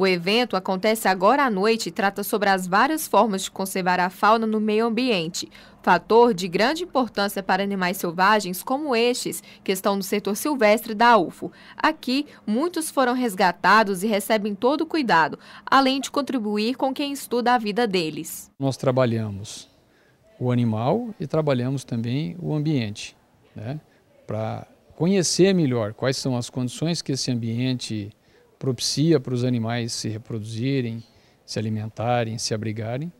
O evento acontece agora à noite e trata sobre as várias formas de conservar a fauna no meio ambiente, fator de grande importância para animais selvagens como estes, que estão no setor silvestre da UFO. Aqui, muitos foram resgatados e recebem todo o cuidado, além de contribuir com quem estuda a vida deles. Nós trabalhamos o animal e trabalhamos também o ambiente, né? para conhecer melhor quais são as condições que esse ambiente propicia para os animais se reproduzirem, se alimentarem, se abrigarem,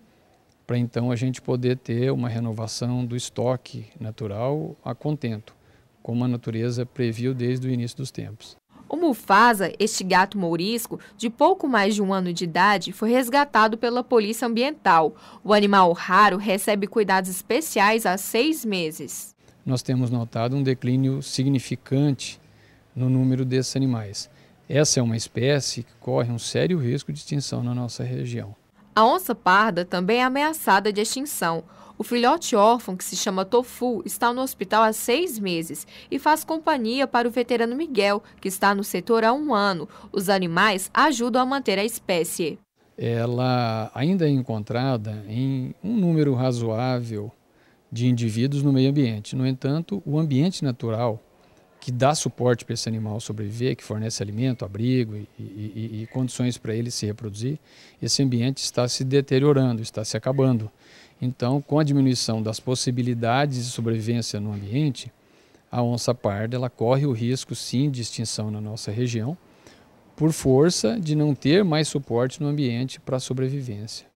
para então a gente poder ter uma renovação do estoque natural a contento, como a natureza previu desde o início dos tempos. O Mufasa, este gato mourisco, de pouco mais de um ano de idade, foi resgatado pela Polícia Ambiental. O animal raro recebe cuidados especiais há seis meses. Nós temos notado um declínio significante no número desses animais. Essa é uma espécie que corre um sério risco de extinção na nossa região. A onça parda também é ameaçada de extinção. O filhote órfão, que se chama Tofu, está no hospital há seis meses e faz companhia para o veterano Miguel, que está no setor há um ano. Os animais ajudam a manter a espécie. Ela ainda é encontrada em um número razoável de indivíduos no meio ambiente. No entanto, o ambiente natural que dá suporte para esse animal sobreviver, que fornece alimento, abrigo e, e, e condições para ele se reproduzir, esse ambiente está se deteriorando, está se acabando. Então, com a diminuição das possibilidades de sobrevivência no ambiente, a onça parda ela corre o risco sim de extinção na nossa região, por força de não ter mais suporte no ambiente para sobrevivência.